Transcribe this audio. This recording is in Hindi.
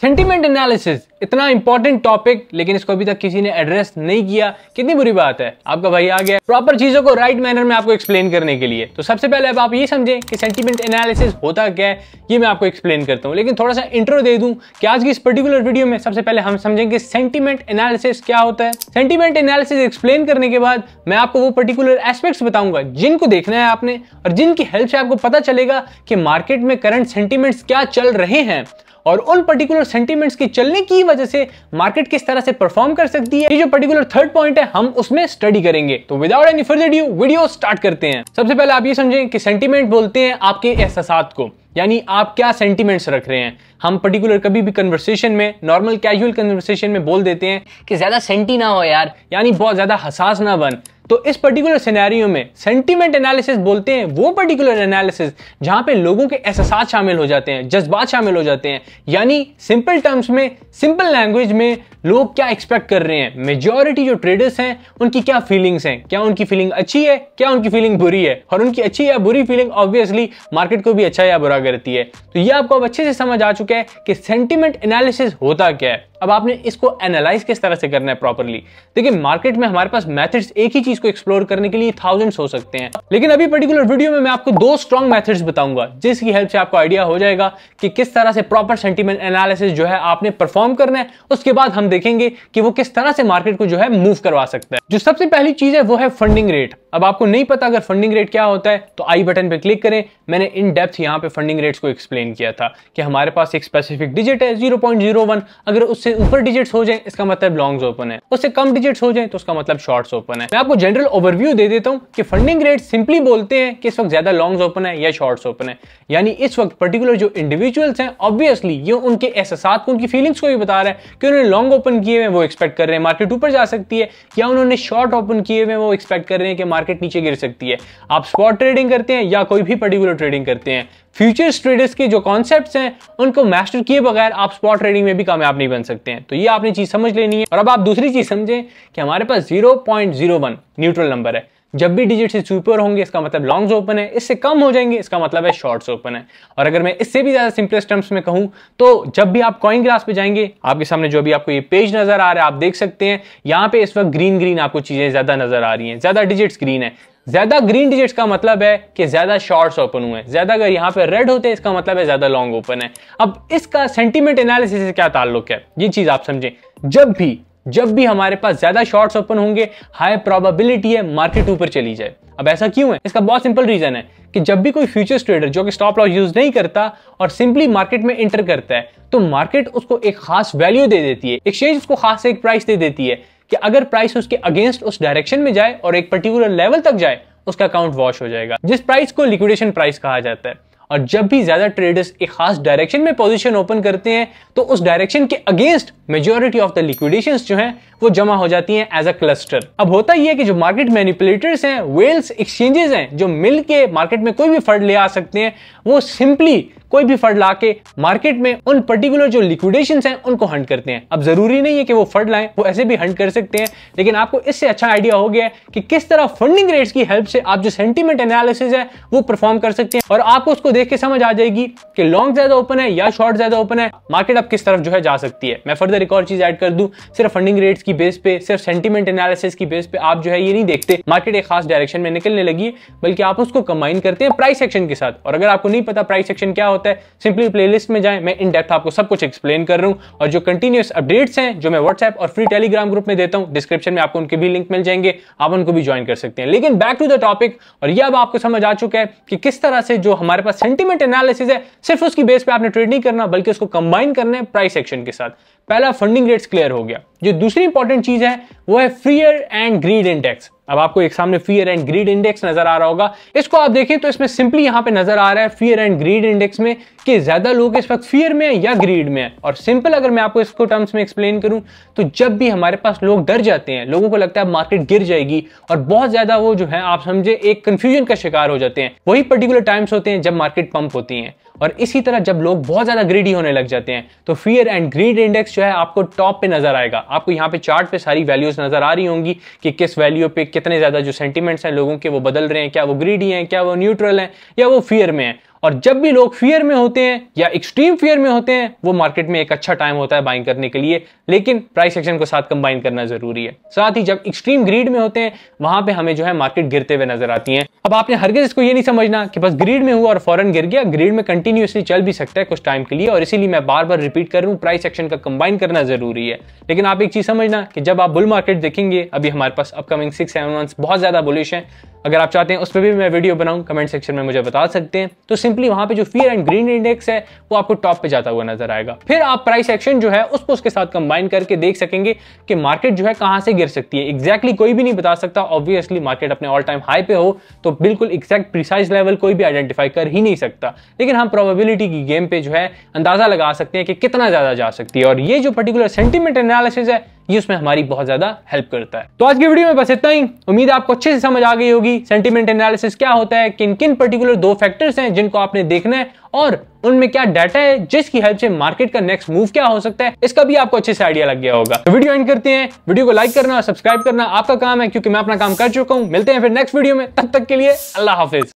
सेंटीमेंट एनालिसिस इतना इंपॉर्टेंट टॉपिक लेकिन इसको अभी तक किसी ने एड्रेस नहीं किया कितनी बुरी बात है आपका भाई आ गया प्रॉपर चीजों को राइट right मैनर में आपको एक्सप्लेन करने के लिए तो सबसे पहले अब आप ये समझे कि सेंटीमेंट एनालिसिस होता क्या है ये मैं आपको एक्सप्लेन करता हूँ लेकिन थोड़ा सा इंटरव्यू दे दूँ कि आज की इस पर्टिकुलर वीडियो में सबसे पहले हम समझेंगे सेंटीमेंट एनालिसिस क्या होता है सेंटीमेंट एनालिसिस एक्सप्लेन करने के बाद मैं आपको वो पर्टिकुलर एस्पेक्ट्स बताऊंगा जिनको देखना है आपने और जिनकी हेल्प से आपको पता चलेगा कि मार्केट में करंट सेंटीमेंट्स क्या चल रहे हैं और उन पर्टिकुलर सेंटीमेंट्स के चलने की वजह से मार्केट किस तरह से परफॉर्म कर सकती है ये जो पर्टिकुलर थर्ड पॉइंट है हम उसमें स्टडी करेंगे तो without any further due video start करते हैं सबसे पहले आप ये समझें कि सेंटीमेंट बोलते हैं आपके एहसास को यानी आप क्या सेंटीमेंट्स रख रहे हैं हम पर्टिकुलर कभी भी कन्वर्सेशन में नॉर्मल कैजुअल कन्वर्सेशन में बोल देते हैं कि ज्यादा सेंटी ना हो यार यानी बहुत ज्यादा हसास ना बन तो इस पर्टिकुलर सिनेरियो में सेंटीमेंट एनालिसिस बोलते हैं वो पर्टिकुलर एनालिसिस जहां पे लोगों के एहसास शामिल हो जाते हैं जज्बात शामिल हो जाते हैं यानी सिंपल टर्म्स में सिंपल लैंग्वेज में लोग क्या एक्सपेक्ट कर रहे हैं मेजोरिटी जो ट्रेडर्स हैं उनकी क्या फीलिंग्स हैं क्या उनकी फीलिंग अच्छी है क्या उनकी फीलिंग बुरी है और उनकी अच्छी या बुरी फीलिंग ऑब्वियसली मार्केट को भी अच्छा या बुरा करती है तो ये आपको अब अच्छे से समझ आ चुका है कि सेंटीमेंट एनालिसिस होता क्या है अब आपने इसको एनालाइज किस तरह से करना है प्रॉपरली देखिए मार्केट में हमारे पास मेथड्स एक ही चीज को एक्सप्लोर करने के लिए थाउजेंड्स हो सकते हैं लेकिन अभी पर्टिकुलर वीडियो में मैं आपको दो स्ट्रॉन्ग मेथड्स बताऊंगा जिसकी हेल्प से आपको आइडिया हो जाएगा कि किस तरह से प्रॉपर सेंटीमेंट एनालिसिस जो है आपने परफॉर्म करना है उसके बाद हम देखेंगे कि वो किस तरह से मार्केट को जो है मूव करवा सकता है जो सबसे पहली चीज है वो है फंडिंग रेट अब आपको नहीं पता अगर फंडिंग रेट क्या होता है तो आई बटन पर क्लिक करें मैंने इन डेप्थ यहाँ पे फंडिंग रेट्स को एक्सप्लेन किया था कि हमारे पास एक स्पेसिफिक डिजिट है जीरो अगर उससे उससे ऊपर डिजिट्स हो जाए इसका मतलब लॉन्ग्स ओपन है उससे कम डिजिट्स हो जाए तो उसका मतलब शॉर्ट्स ओपन है मैं आपको जनरल ओवरव्यू दे देता हूँ कि फंडिंग रेट सिंपली बोलते हैं कि इस वक्त ज्यादा लॉन्ग्स ओपन है या शॉर्ट्स ओपन है यानी इस वक्त पर्टिकुलर जो इंडिविजुअल्स हैं ऑब्वियसली ये उनके एहसास को उनकी फीलिंग्स को भी बता रहा है कि उन्होंने लॉन्ग ओपन किए हुए वो एक्सपेक्ट कर रहे हैं मार्केट ऊपर जा सकती है या उन्होंने शॉर्ट ओपन किए हुए वो एक्सपेक्ट कर रहे हैं कि मार्केट नीचे गिर सकती है आप स्पॉट ट्रेडिंग करते हैं या कोई भी पर्टिकुलर ट्रेडिंग करते हैं फ्यूचर्स ट्रेडर्स के जो कॉन्सेप्ट हैं उनको मास्टर किए बगैर आप स्पॉट ट्रेडिंग में भी कामयाब नहीं बन सकते हैं तो ये आपने चीज समझ लेनी है और अब आप दूसरी चीज समझें कि हमारे पास 0.01 न्यूट्रल नंबर है जब भी डिजिट से सुपर होंगे इसका मतलब लॉन्ग्स ओपन है इससे कम हो जाएंगे इसका मतलब है शॉर्ट्स ओपन है और अगर मैं इससे भी ज़्यादा सिंपलेस्ट टर्म्स में कहूं तो जब भी आप कॉइन ग्रास पे जाएंगे आपके सामने जो भी आपको ये पेज नज़र आ रहा है आप देख सकते हैं यहाँ पे इस वक्त ग्रीन ग्रीन आपको चीज़ें ज़्यादा नज़र आ रही है ज़्यादा डिजिट्स ग्रीन है ज्यादा ग्रीन डिजिट्स का मतलब है कि ज्यादा शॉर्ट्स ओपन हुए हैं ज्यादा अगर यहाँ पे रेड होते हैं इसका मतलब है ज्यादा लॉन्ग ओपन है अब इसका सेंटीमेंट एनालिसिस से क्या ताल्लुक है ये चीज आप समझें जब भी जब भी हमारे पास ज्यादा शॉर्ट्स ओपन होंगे हाई प्रोबेबिलिटी है मार्केट ऊपर चली जाए अब ऐसा क्यों है इसका बहुत सिंपल रीजन है कि जब भी कोई फ्यूचर्स ट्रेडर जो कि स्टॉप लॉस यूज नहीं करता और सिंपली मार्केट में एंटर करता है तो मार्केट उसको एक खास वैल्यू दे देती है एक्सचेंज उसको खास एक प्राइस दे देती है कि अगर प्राइस उसके अगेंस्ट उस डायरेक्शन में जाए और एक पर्टिकुलर लेवल तक जाए उसका अकाउंट वॉश हो जाएगा जिस प्राइस को लिक्विडेशन प्राइस कहा जाता है और जब भी ज्यादा ट्रेडर्स एक खास डायरेक्शन में पोजीशन ओपन करते हैं तो उस डायरेक्शन के against majority of the liquidation जो हैं वो जमा हो जाती हैं एज अ क्लस्टर अब होता ही है कि जो मार्केट मैनिपुलेटर्स हैं वेल्स एक्सचेंजेस हैं जो मिल के मार्केट में कोई भी फंड ले आ सकते हैं वो सिंपली कोई भी फर्ड ला के मार्केट में उन पर्टिकुलर जो लिक्विडेशन है उनको हंट करते हैं अब जरूरी नहीं है कि वो फंड लाएं वो ऐसे भी हंट कर सकते हैं लेकिन आपको इससे अच्छा आइडिया हो गया है कि किस तरह फंडिंग रेट्स की हेल्प से आप जो सेंटीमेंट एनालिसिस है वो परफॉर्म कर सकते हैं और आपको उसको देख के समझ आ जाएगी कि लॉन्ग ज्यादा ओपन है या शॉर्ट ज्यादा ओपन है मार्केट अब किस तरफ जो है जा सकती है मैं फर्दर एक और चीज ऐड कर दूं सिर्फ फंडिंग रेट्स की बेस पे सिर्फ सेंटीमेंट एनालिसिस की बेस पे आप जो है ये नहीं देखते मार्केट एक खास डायरेक्शन में निकलने लगी बल्कि आप उसको कंबाइन करते हैं प्राइस एक्शन के साथ और अगर आपको नहीं पता प्राइस एक्शन क्या होता होता है सिंपली प्लेलिस्ट में जाएं मैं इन डेप्थ आपको सब कुछ एक्सप्लेन कर रहा हूँ और जो कंटिन्यूस अपडेट्स हैं जो मैं व्हाट्सएप और फ्री टेलीग्राम ग्रुप में देता हूँ डिस्क्रिप्शन में आपको उनके भी लिंक मिल जाएंगे आप उनको भी ज्वाइन कर सकते हैं लेकिन बैक टू द टॉपिक और यह अब आपको समझ आ चुका है कि किस तरह से जो हमारे पास सेंटीमेंट एनालिसिस है सिर्फ उसकी बेस पर आपने ट्रेड नहीं करना बल्कि उसको कंबाइन करना है प्राइस एक्शन के साथ पहला फंडिंग रेट्स क्लियर हो गया जो दूसरी इंपॉर्टेंट चीज है वो है फ्रीयर एंड ग्रीड इंडेक्स अब आपको एक सामने फियर एंड ग्रीड इंडेक्स नजर आ रहा होगा इसको आप देखें तो इसमें सिंपली यहां पे नजर आ रहा है फियर एंड ग्रीड इंडेक्स में कि ज्यादा लोग इस वक्त फियर में है या ग्रीड में है और सिंपल अगर मैं आपको इसको टर्म्स में एक्सप्लेन करूं तो जब भी हमारे पास लोग डर जाते हैं लोगों को लगता है मार्केट गिर जाएगी और बहुत ज्यादा वो जो है आप समझे एक कंफ्यूजन का शिकार हो जाते हैं वही पर्टिकुलर टाइम्स होते हैं जब मार्केट पंप होती है और इसी तरह जब लोग बहुत ज्यादा ग्रीडी होने लग जाते हैं तो फियर एंड ग्रीड इंडेक्स जो है आपको टॉप पे नजर आएगा आपको यहाँ पे चार्ट पे सारी वैल्यूज नजर आ रही होंगी कि किस वैल्यू पे किस कितने ज़्यादा जो सेंटिमेंट्स हैं लोगों के वो बदल रहे हैं क्या वो ग्रीडी हैं क्या वो न्यूट्रल हैं या वो फियर में हैं और जब भी लोग फियर में होते हैं या एक्सट्रीम फियर में होते हैं वो मार्केट में एक अच्छा टाइम होता है बाइंग करने के लिए लेकिन प्राइस एक्शन को साथ कंबाइन करना जरूरी है साथ ही जब एक्सट्रीम ग्रीड में होते हैं वहां पे हमें जो है मार्केट गिरते हुए नजर आती है अब आपने हरगिज इसको ये नहीं समझना कि बस ग्रीड में हुआ और फॉरन गिर गया ग्रीड में कंटिन्यूसली चल भी सकता है कुछ टाइम के लिए और इसीलिए मैं बार बार रिपीट कर रहा हूँ प्राइस एक्शन का कंबाइन करना जरूरी है लेकिन आप एक चीज समझना कि जब आप बुल मार्केट देखेंगे अभी हमारे पास अपकमिंग सिक्स सेवन मंथ्स बहुत ज्यादा बुलिश है अगर आप चाहते हैं उस पर भी मैं वीडियो बनाऊँ कमेंट सेक्शन में मुझे बता सकते हैं तो सिंपली वहां पर जो फियर एंड ग्रीन इंडेक्स है वो आपको टॉप पे जाता हुआ नजर आएगा फिर आप प्राइस एक्शन जो है उसको उसके साथ कंबाइन करके देख सकेंगे कि मार्केट जो है कहां से गिर सकती है एग्जैक्टली कोई भी नहीं बता सकता ऑब्वियसली मार्केट अपने ऑल टाइम हाई पे हो तो तो बिल्कुल एक्सैक्ट प्रिसाइज लेवल कोई भी आइडेंटिफाई कर ही नहीं सकता लेकिन हम प्रोबेबिलिटी की गेम पे जो है अंदाजा लगा सकते हैं कि कितना ज़्यादा जा सकती है और ये जो पर्टिकुलर सेंटीमेंट एनालिसिस है ये उसमें हमारी बहुत ज्यादा हेल्प करता है तो आज की वीडियो में बस इतना ही उम्मीद आपको अच्छे से समझ आ गई होगी सेंटिमेंट एनालिसिस क्या होता है किन किन पर्टिकुलर दो फैक्टर्स हैं जिनको आपने देखना है और उनमें क्या डाटा है जिसकी हेल्प से मार्केट का नेक्स्ट मूव क्या हो सकता है इसका भी आपको अच्छे से आइडिया लग गया होगा तो वीडियो एंड करते हैं वीडियो को लाइक करना और सब्सक्राइब करना आपका काम है क्योंकि मैं अपना काम कर चुका हूं मिलते हैं फिर नेक्स्ट वीडियो में तब तक के लिए अल्लाह हाफिज